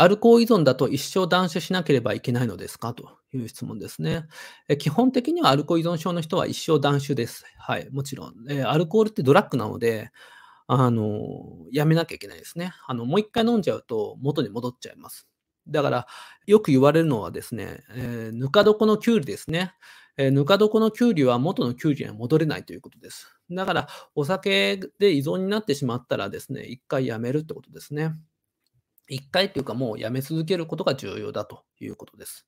アルコール依存だと一生断酒しなければいけないのですかという質問ですね。え基本的にはアルコール依存症の人は一生断酒です。はい、もちろん。えアルコールってドラッグなので、あのやめなきゃいけないですね。あのもう一回飲んじゃうと元に戻っちゃいます。だから、よく言われるのはですね、えー、ぬか床のキュウリですね。えー、ぬか床のキュウリは元のキュウリには戻れないということです。だから、お酒で依存になってしまったらですね、一回やめるってことですね。1回というかもうやめ続けることが重要だということです。